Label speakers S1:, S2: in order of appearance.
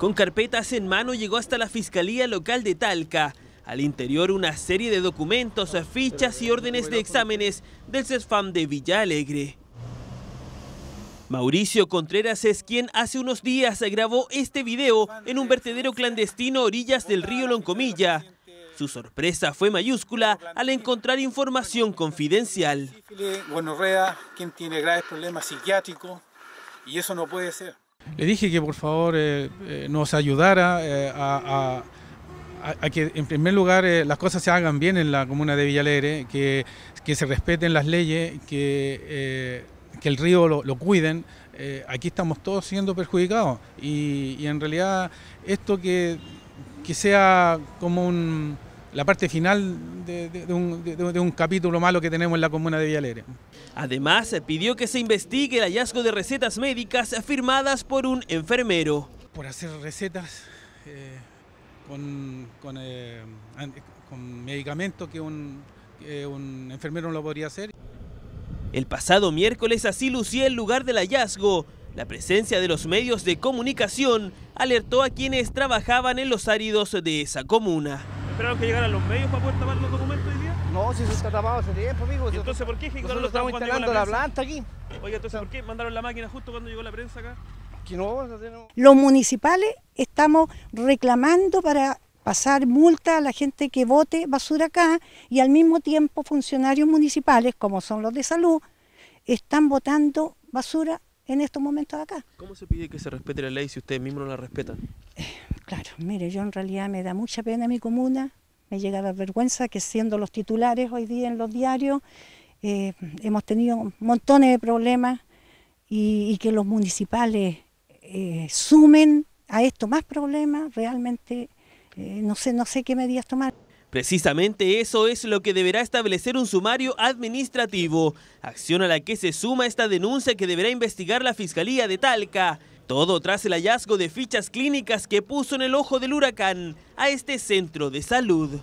S1: Con carpetas en mano llegó hasta la Fiscalía Local de Talca. Al interior una serie de documentos, fichas y órdenes de exámenes del CESFAM de Villa Alegre. Mauricio Contreras es quien hace unos días grabó este video en un vertedero clandestino orillas del río Loncomilla. Su sorpresa fue mayúscula al encontrar información
S2: confidencial. reda, quien tiene graves problemas psiquiátricos, y eso no puede ser. Le dije que por favor eh, eh, nos ayudara eh, a, que en primer lugar las cosas se hagan bien en la comuna de Villalegre, que, se respeten las leyes, que, el río lo, cuiden. aquí estamos todos siendo perjudicados y, en realidad esto que sea como un la parte final de, un, capítulo malo que tenemos en la comuna de Villalegre.
S1: Además, pidió que se investigue el hallazgo de recetas médicas firmadas por un enfermero.
S2: Por hacer recetas eh, con, eh, medicamentos que un, que un enfermero no lo podría hacer.
S1: El pasado miércoles
S2: así lucía el lugar del hallazgo.
S1: La presencia de los medios de comunicación alertó a quienes trabajaban en los áridos de esa comuna esperaron que llegaran los medios para poder tapar los documentos hoy día? No, si se está tapado hace tiempo, amigo. ¿Y entonces por qué ejecutaron lo estamos instalando la, planta aquí. Oiga, entonces ¿por qué mandaron la máquina justo cuando llegó la prensa acá? Que no,
S3: no Los municipales estamos reclamando para pasar multa a la gente que vote basura acá y al mismo tiempo funcionarios municipales, como son los de salud, están votando basura en estos momentos acá.
S1: ¿Cómo se pide que se respete la ley si ustedes mismos no la respetan?
S3: Claro, mire, yo en realidad me da mucha pena mi comuna, me llega la vergüenza que siendo los titulares hoy día en los diarios, eh, hemos tenido montones de problemas y, que los municipales eh, sumen a esto más problemas, realmente eh, no, sé, no sé qué medidas tomar.
S1: Precisamente eso es lo que deberá establecer un sumario administrativo, acción a la que se suma esta denuncia que deberá investigar la Fiscalía de Talca. Todo tras el hallazgo de fichas clínicas que puso en el ojo del huracán a este centro de salud.